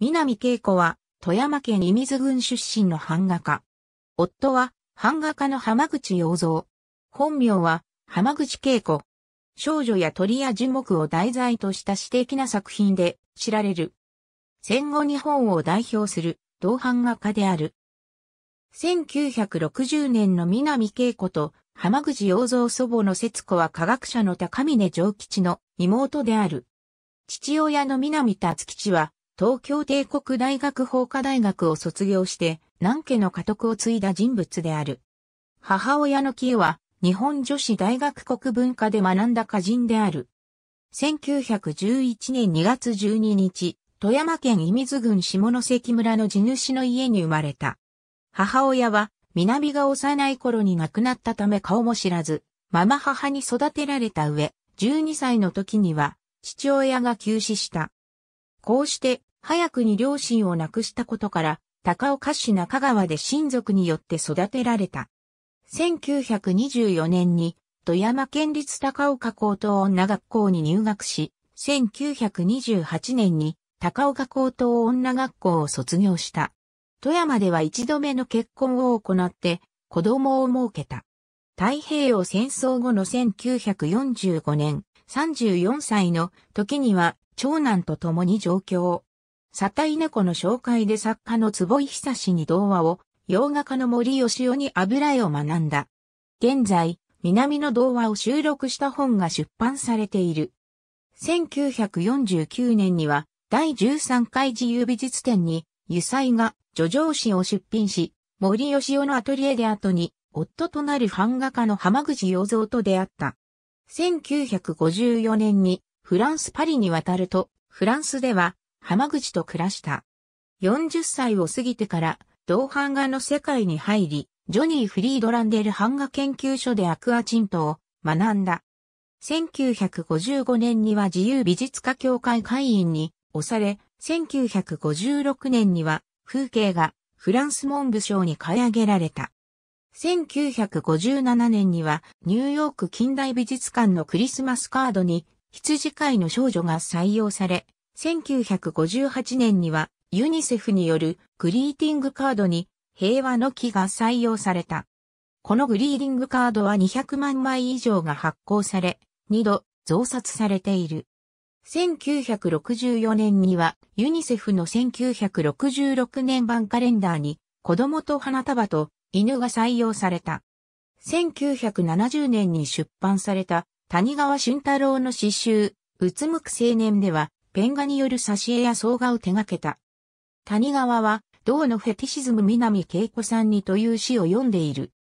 南恵子は、富山県伊水郡出身の版画家。夫は、版画家の浜口洋造。本名は、浜口恵子。少女や鳥や樹木を題材とした詩的な作品で知られる。戦後日本を代表する同版画家である。1960年の南恵子と浜口洋造祖母の節子は科学者の高峰上吉の妹である。父親の南達吉は東京帝国大学法科大学を卒業して、南家の家督を継いだ人物である。母親の清は、日本女子大学国文科で学んだ歌人である。1911年2月12日、富山県伊水郡下関村の地主の家に生まれた。母親は、南が幼い頃に亡くなったため顔も知らず、ママ母に育てられた上、12歳の時には、父親が急死した。こうして、早くに両親を亡くしたことから、高岡市中川で親族によって育てられた。1924年に、富山県立高岡高等女学校に入学し、1928年に高岡高等女学校を卒業した。富山では一度目の結婚を行って子供を設けた。太平洋戦争後の1945年、34歳の時には長男と共に上京。サタイネコの紹介で作家の坪井久志に童話を、洋画家の森吉夫に油絵を学んだ。現在、南の童話を収録した本が出版されている。1949年には、第13回自由美術展に、油彩画、叙情詩を出品し、森吉夫のアトリエで後に、夫となる版画家の浜口洋蔵と出会った。1954年に、フランス・パリに渡ると、フランスでは、浜口と暮らした。40歳を過ぎてから、同版画の世界に入り、ジョニー・フリードランデル版画研究所でアクアチントを学んだ。1955年には自由美術家協会会員に押され、1956年には風景がフランス文部省に買い上げられた。1957年にはニューヨーク近代美術館のクリスマスカードに羊飼いの少女が採用され、1958年にはユニセフによるグリーティングカードに平和の木が採用された。このグリーディングカードは200万枚以上が発行され、2度増刷されている。1964年にはユニセフの1966年版カレンダーに子供と花束と犬が採用された。1970年に出版された谷川俊太郎の詩集、うつむく青年ではペン画による挿絵や挿画を手掛けた。谷川は、銅のフェティシズム南恵子さんにという詩を読んでいる。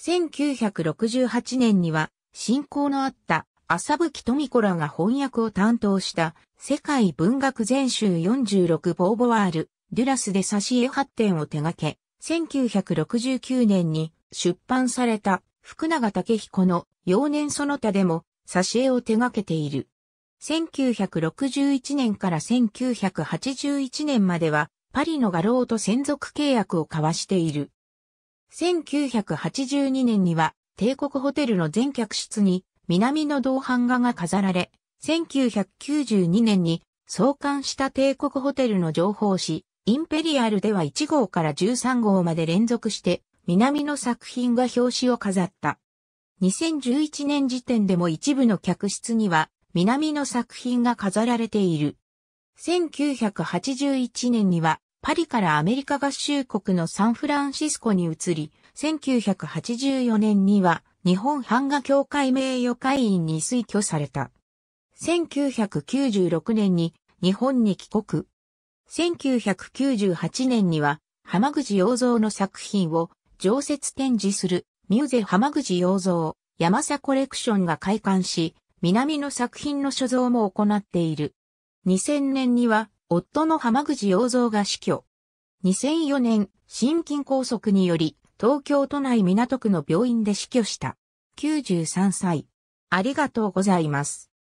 1968年には、信仰のあった浅吹富子らが翻訳を担当した世界文学全集46ボーボワール、デュラスで挿絵発展を手掛け、1969年に出版された福永武彦の幼年その他でも挿絵を手掛けている。1961年から1981年までは、パリの画廊と専属契約を交わしている。1982年には、帝国ホテルの全客室に、南の銅版画が飾られ、1992年に創刊した帝国ホテルの情報誌、インペリアルでは1号から13号まで連続して、南の作品が表紙を飾った。2011年時点でも一部の客室には、南の作品が飾られている。1981年にはパリからアメリカ合衆国のサンフランシスコに移り、1984年には日本版画協会名誉会員に推挙された。1996年に日本に帰国。1998年には浜口洋蔵の作品を常設展示するミューゼ浜口洋蔵山佐コレクションが開館し、南の作品の所蔵も行っている。2000年には、夫の浜口洋蔵が死去。2004年、心筋梗塞により、東京都内港区の病院で死去した。93歳。ありがとうございます。